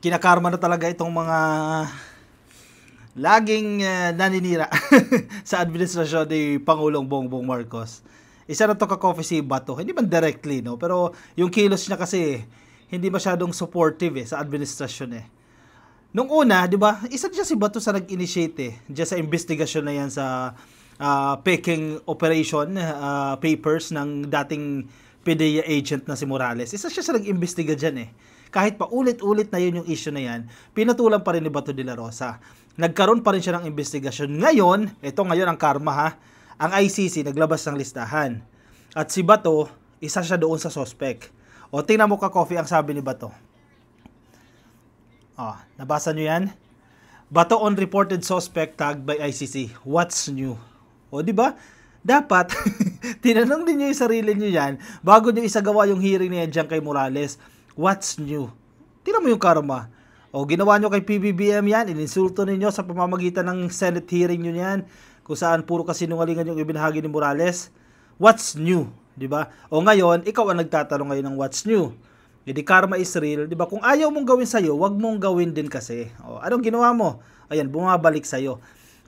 kinakarma na talaga itong mga laging uh, naninira sa administrasyon ni Pangulong Bongbong Marcos. Isa na to ka-coffee si Bato. Hindi man directly, no? Pero yung kilos niya kasi hindi masyadong supportive eh, sa administrasyon eh. Nung una, di ba, isa siya si Bato sa nag-initiate eh, dyan sa investigasyon na yan sa uh, Peking operation uh, papers ng dating PDEA agent na si Morales. Isa siya sa nag-imbestiga dyan eh kahit pa ulit-ulit na yun yung issue na yan, pinatulan pa rin ni Bato de la Rosa. Nagkaroon pa rin siya ng investigasyon. Ngayon, ito ngayon ang karma ha, ang ICC naglabas ng listahan. At si Bato, isa siya doon sa sospek. O tingnan mo ka coffee ang sabi ni Bato. Oh, nabasa nyo yan? Bato on reported suspect tagged by ICC. What's new? O di ba? Dapat, tinanong din niyo yung sarili niyo yan bago niyo isagawa yung hearing niya dyan kay Morales. What's new? Tira mo yung karma. O ginawa nyo kay PBBM yan, ininsulto ninyo sa pamamagitan ng Senate hearing nyo yan, kung saan puro kasinungalingan yung ibinahagi ni Morales. What's new? di ba? O ngayon, ikaw ang nagtatanong ngayon ng what's new. E karma is real, di ba? Kung ayaw mong gawin sa'yo, wag mong gawin din kasi. O, anong ginawa mo? Ayan, bumabalik sa'yo.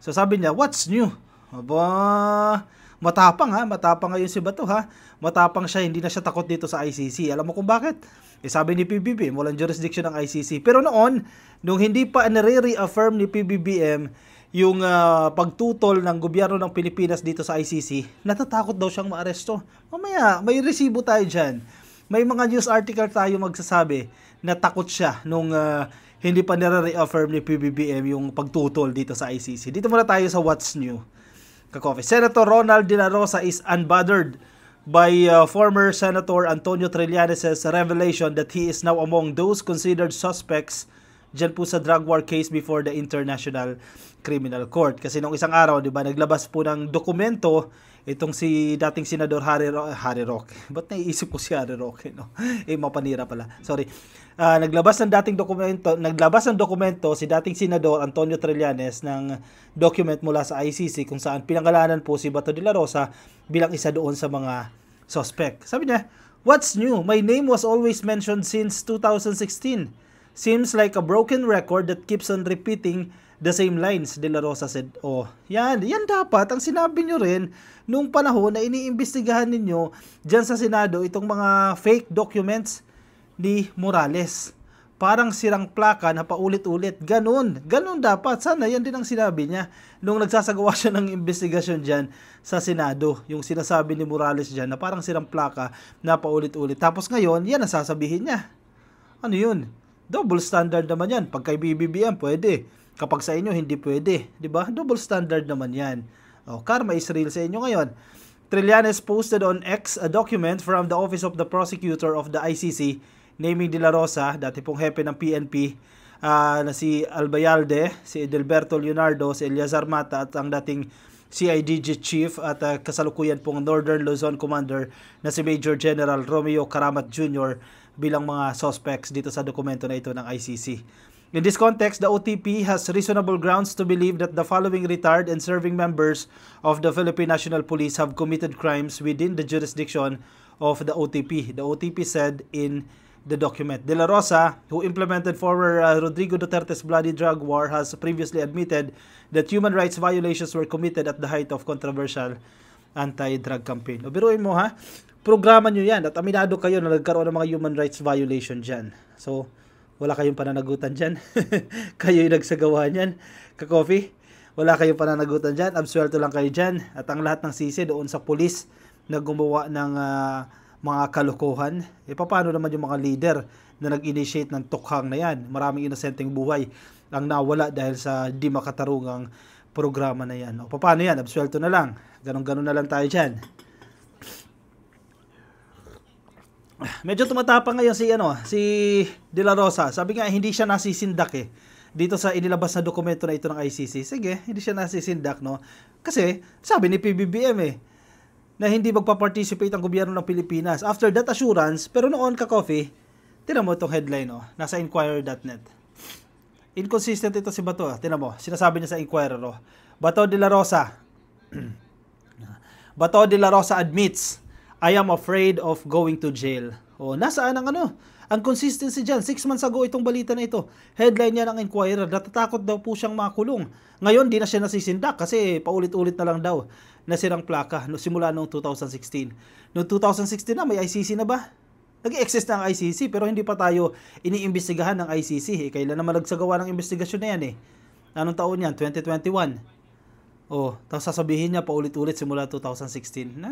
So sabi niya, what's new? Aba, Matapang ha, matapang ngayon si Bato ha. Matapang siya, hindi na siya takot dito sa ICC. Alam mo kung bakit? Eh, sabi ni PBB, walang jurisdiction ng ICC. Pero noon, nung hindi pa nare-reaffirm ni PBBM yung uh, pagtutol ng gobyerno ng Pilipinas dito sa ICC, natatakot daw siyang maaresto. Mamaya, may resibo tayo dyan. May mga news article tayo magsasabi na takot siya nung uh, hindi pa nare-reaffirm ni PBBM yung pagtutol dito sa ICC. Dito muna tayo sa What's New. Kakofe. Senator Ronald De La Rosa is unbothered by uh, former Senator Antonio Trillanes' revelation that he is now among those considered suspects dyan po sa drug war case before the International Criminal Court. Kasi nung isang araw, 'di ba, naglabas po ng dokumento itong si dating senador Harry Ro- Harry Rock. Ba't naiisip ko si Harry Roque, no? Eh mapanira pala. Sorry. Uh, naglabas ng dating dokumento, naglabas ng dokumento si dating senador Antonio Trillanes ng document mula sa ICC kung saan pinangalanan po si Bato de la Rosa bilang isa doon sa mga suspect. Sabi niya, "What's new? My name was always mentioned since 2016." Seems like a broken record that keeps on repeating the same lines, De La Rosa said, oh, yan, yan dapat ang sinabi nyo rin nung panahon na iniimbestigahan ninyo dyan sa Senado itong mga fake documents ni Morales. Parang sirang plaka na paulit-ulit. Ganun. Ganun dapat. Sana yan din ang sinabi niya nung nagsasagawa siya ng investigasyon dyan sa Senado. Yung sinasabi ni Morales dyan na parang sirang plaka na paulit-ulit. Tapos ngayon, yan ang sasabihin niya. Ano yun? Double standard naman yan. Pag kay BBBM, pwede Kapag sa inyo, hindi pwede. 'di ba Double standard naman yan. Oh, karma is real sa inyo ngayon. Trillanes posted on X a document from the Office of the Prosecutor of the ICC naming De La Rosa, dati pong hepe ng PNP, uh, ah, na si Albayalde, si Edelberto Leonardo, si Eliazar Mata at ang dating CIDG Chief at uh, kasalukuyan pong Northern Luzon Commander na si Major General Romeo Karamat Jr. bilang mga suspects dito sa dokumento na ito ng ICC. In this context, the OTP has reasonable grounds to believe that the following retired and serving members of the Philippine National Police have committed crimes within the jurisdiction of the OTP. The OTP said in the document. De La Rosa, who implemented former uh, Rodrigo Duterte's bloody drug war, has previously admitted that human rights violations were committed at the height of controversial anti-drug campaign. O mo ha, programa nyo yan at aminado kayo na nagkaroon ng mga human rights violation dyan. So, wala kayong pananagutan dyan. kayo yung nagsagawa niyan, ka-coffee. Wala kayong pananagutan dyan, absuelto lang kayo dyan. At ang lahat ng sisi doon sa pulis na gumawa ng uh, mga kalukuhan. E eh, paano naman yung mga leader na nag-initiate ng tukhang na yan? Maraming inosenteng buhay ang nawala dahil sa di makatarungang programa na yan. O paano yan? Absuelto na lang. Ganon-ganon na lang tayo dyan. medyo tumatapang ngayon si ano, si De La Rosa. Sabi nga hindi siya nasisindak eh dito sa inilabas na dokumento na ito ng ICC. Sige, hindi siya nasisindak, no? Kasi sabi ni PBBM eh na hindi magpa-participate ang gobyerno ng Pilipinas. After that assurance, pero noon ka coffee, tinan mo itong headline, no? Oh, nasa inquirer.net. Inconsistent ito si Bato, ah. tinan mo. Sinasabi niya sa inquirer, oh. Bato de la Rosa. Bato de la Rosa admits I am afraid of going to jail. O, nasaan ang ano? Ang consistency dyan, 6 months ago itong balita na ito. Headline niya ng Inquirer, natatakot daw po siyang makulong. Ngayon, di na siya nasisindak kasi paulit-ulit na lang daw na sirang plaka no, simula noong 2016. Noong 2016 na, may ICC na ba? Nag-exist na ang ICC pero hindi pa tayo iniimbestigahan ng ICC. Eh, kailan naman nagsagawa ng investigasyon na yan eh? Anong taon yan? 2021. Oh, tapos sasabihin niya paulit-ulit simula 2016. Na,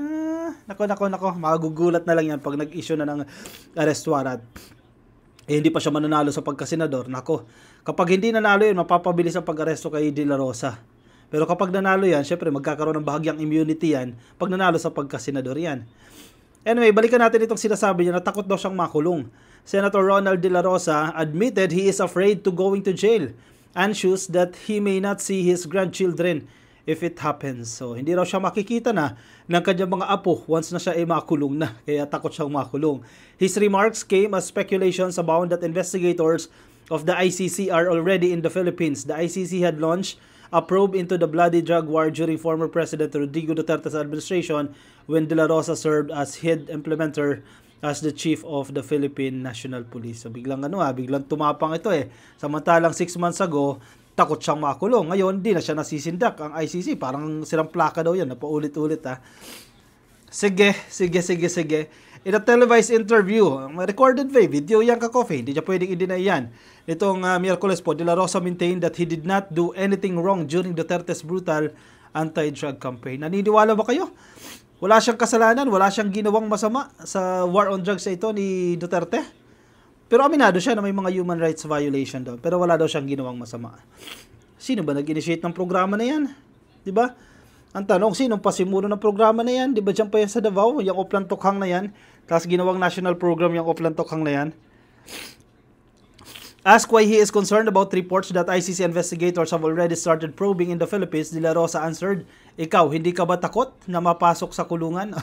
nako nako nako, magugulat na lang yan pag nag-issue na ng arrest warrant. Eh, hindi pa siya mananalo sa pagkasenador. Nako, kapag hindi nanalo 'yan, mapapabilis ang pag-aresto kay De La Rosa. Pero kapag nanalo yan, syempre magkakaroon ng bahagyang immunity yan pag nanalo sa pagkasenador yan. Anyway, balikan natin itong sinasabi niya na takot daw siyang makulong. Senator Ronald De La Rosa admitted he is afraid to going to jail and shows that he may not see his grandchildren if it happens. So, hindi raw siya makikita na ng kanyang mga apo once na siya ay makulong na, kaya takot siyang makulong. His remarks came as speculations abound that investigators of the ICC are already in the Philippines. The ICC had launched a probe into the bloody drug war during former President Rodrigo Duterte's administration when De La Rosa served as head implementer as the chief of the Philippine National Police. So biglang ano ha, ah, biglang tumapang ito eh. Samantalang 6 months ago, takot siyang makulong. Ngayon, di na siya nasisindak ang ICC. Parang silang plaka daw yan, napaulit-ulit ha. Ah. Sige, sige, sige, sige. In a televised interview, recorded by eh? video yan ka-coffee, hindi niya pwedeng i-deny yan. Itong uh, ah, Miyerkules po, De La Rosa maintained that he did not do anything wrong during Duterte's brutal anti-drug campaign. Naniniwala ba kayo? Wala siyang kasalanan, wala siyang ginawang masama sa war on drugs sa ito ni Duterte? Pero aminado siya na may mga human rights violation doon. pero wala daw siyang ginawang masama. Sino ba nag-initiate ng programa na yan? 'Di ba? Ang tanong, sinong pasimuno ng programa na yan? Di ba dyan pa yan sa Davao? Yung Oplan Tokhang na yan? Tapos ginawang national program yung Oplan Tokhang na yan? Ask why he is concerned about reports that ICC investigators have already started probing in the Philippines, De La Rosa answered, Ikaw, hindi ka ba takot na mapasok sa kulungan?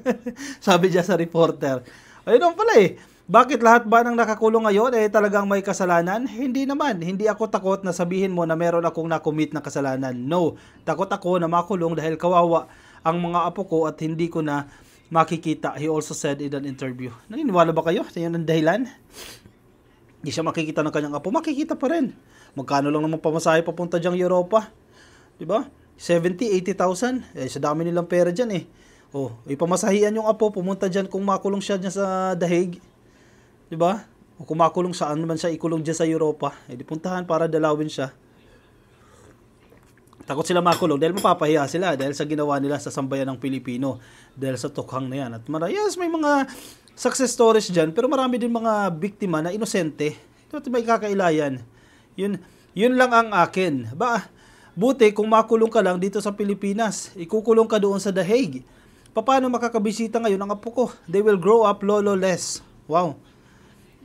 Sabi niya sa reporter. Ayun pala eh. Bakit lahat ba ng nakakulong ngayon eh talagang may kasalanan? Hindi naman. Hindi ako takot na sabihin mo na meron akong nakumit na kasalanan. No. Takot ako na makulong dahil kawawa ang mga apo ko at hindi ko na makikita. He also said in an interview. Naniniwala ba kayo? Yan ang dahilan? Hindi siya makikita ng kanyang apo. Makikita pa rin. Magkano lang naman pamasahe papunta diyang Europa? Di ba? 70, 80,000. Eh, sa dami nilang pera dyan eh. Oh, ipamasahian yung apo, pumunta dyan kung makulong siya dyan sa dahig 'Di ba? O kumakulong saan man siya ikulong diyan sa Europa, edi eh, puntahan para dalawin siya. Takot sila makulong dahil mapapahiya sila dahil sa ginawa nila sa sambayan ng Pilipino dahil sa tukhang na yan. At mara, yes, may mga success stories dyan pero marami din mga biktima na inosente. Ito may kakailayan. Yun, yun lang ang akin. Ba, buti kung makulong ka lang dito sa Pilipinas, ikukulong ka doon sa The Hague. Paano makakabisita ngayon ang apo ko? They will grow up lololess. Wow.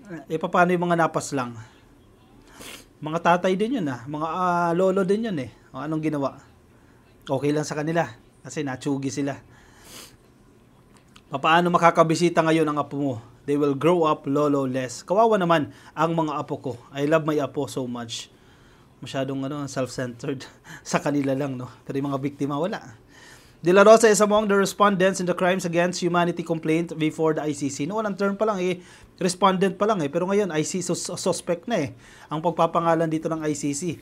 Eh, eh, paano yung mga napas lang? Mga tatay din yun ah. Mga uh, lolo din yun eh. O, anong ginawa? Okay lang sa kanila. Kasi natsugi sila. Paano makakabisita ngayon ang apo mo? They will grow up lolo less. Kawawa naman ang mga apo ko. I love my apo so much. Masyadong ano, self-centered sa kanila lang, no? Pero yung mga biktima, wala. De La Rosa is among the respondents in the Crimes Against Humanity complaint before the ICC. Noon ang term pa lang eh, respondent pa lang eh, pero ngayon ICC sus- suspect na eh, ang pagpapangalan dito ng ICC.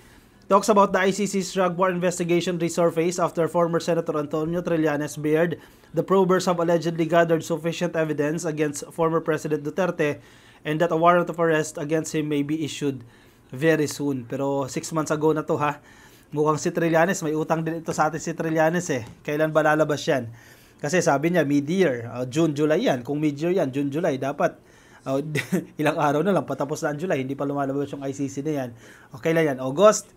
Talks about the ICC's drug war investigation resurface after former Senator Antonio Trillanes Beard, the probers have allegedly gathered sufficient evidence against former President Duterte and that a warrant of arrest against him may be issued very soon. Pero 6 months ago na to ha. Mukhang si Trillanes, may utang din ito sa atin si Trillanes eh. Kailan ba lalabas yan? Kasi sabi niya, mid-year, uh, June, July yan. Kung mid-year yan, June, July, dapat uh, ilang araw na lang, patapos na ang July, hindi pa lumalabas yung ICC na yan. O kailan yan? August,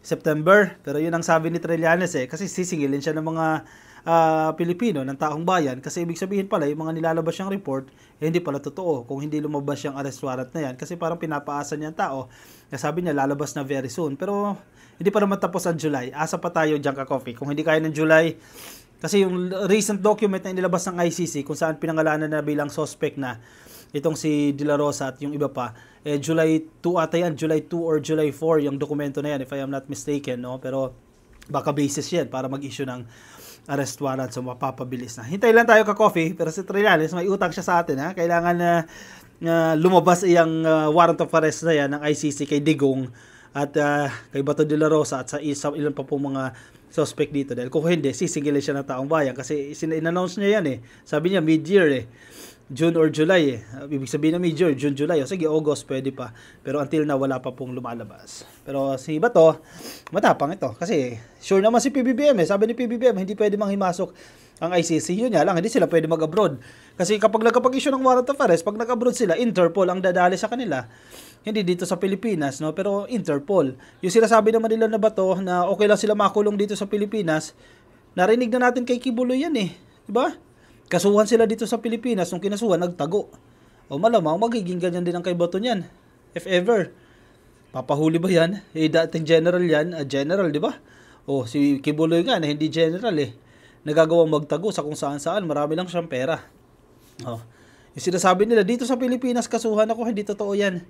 September. Pero yun ang sabi ni Trillanes eh. Kasi sisingilin siya ng mga uh, Pilipino, ng taong bayan. Kasi ibig sabihin pala, yung mga nilalabas siyang report, eh, hindi pala totoo. Kung hindi lumabas yung arrest warrant na yan. Kasi parang pinapaasa niya ang tao. Sabi niya, lalabas na very soon. Pero hindi pa naman tapos ang July. Asa pa tayo dyan ka coffee. Kung hindi kaya ng July, kasi yung recent document na inilabas ng ICC kung saan pinangalanan na bilang suspect na itong si De La Rosa at yung iba pa, eh, July 2 ata yan, July 2 or July 4 yung dokumento na yan if I am not mistaken, no? Pero baka basis yan para mag-issue ng arrest warrant so mapapabilis na. Hintay lang tayo ka coffee pero si Trinales may utang siya sa atin ha. Kailangan na uh, lumabas iyang uh, warrant of arrest na yan ng ICC kay Digong at uh, kay Bato de la Rosa at sa isa ilan pa po mga suspect dito dahil kung hindi sisingilin siya ng taong bayan kasi in-announce niya yan eh sabi niya mid-year eh June or July eh. Ah, ibig sabihin na mid-year, June, July. O sige, August, pwede pa. Pero until na, wala pa pong lumalabas. Pero si Bato, matapang ito. Kasi sure naman si PBBM eh. Sabi ni PBBM, hindi pwede manghimasok ang ICC. Yun nga lang, hindi sila pwede mag-abroad. Kasi kapag nagkapag-issue ng warrant of arrest, pag nag-abroad sila, Interpol ang dadali sa kanila hindi dito sa Pilipinas, no? Pero Interpol. Yung sinasabi naman nila na ba to na okay lang sila makulong dito sa Pilipinas, narinig na natin kay Kibulo yan eh. Di ba? Kasuhan sila dito sa Pilipinas, nung kinasuhan, nagtago. O malamang, magiging ganyan din ang kay Bato niyan. If ever. Papahuli ba yan? Eh, dating general yan. A ah, general, di ba? O, si Kibuloy nga, na hindi general eh. Nagagawang magtago sa kung saan saan. Marami lang siyang pera. O. Yung sinasabi nila, dito sa Pilipinas, kasuhan ako, hindi totoo yan.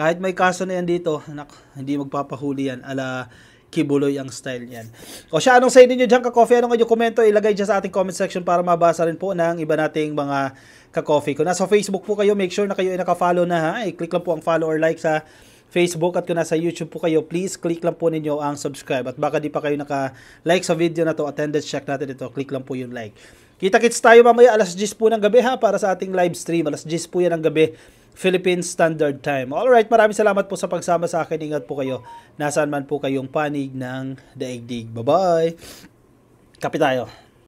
Kahit may kaso na yan dito, anak, hindi magpapahuli yan. Ala, kibuloy ang style yan. O siya, anong sa inyo dyan ka-coffee? Anong inyong komento? Ilagay dyan sa ating comment section para mabasa rin po ng iba nating mga ka-coffee. Kung nasa Facebook po kayo, make sure na kayo ay naka-follow na ha. I-click eh, lang po ang follow or like sa Facebook at kung nasa YouTube po kayo, please click lang po ninyo ang subscribe. At baka di pa kayo naka-like sa video na to, attendance check natin ito, click lang po yung like. Kita-kits tayo mamaya alas 10 po ng gabi ha para sa ating live stream. Alas 10 po yan ng gabi Philippine Standard Time. All right, maraming salamat po sa pagsama sa akin. Ingat po kayo. Nasaan man po kayong panig ng daigdig. Bye-bye! Kapit tayo.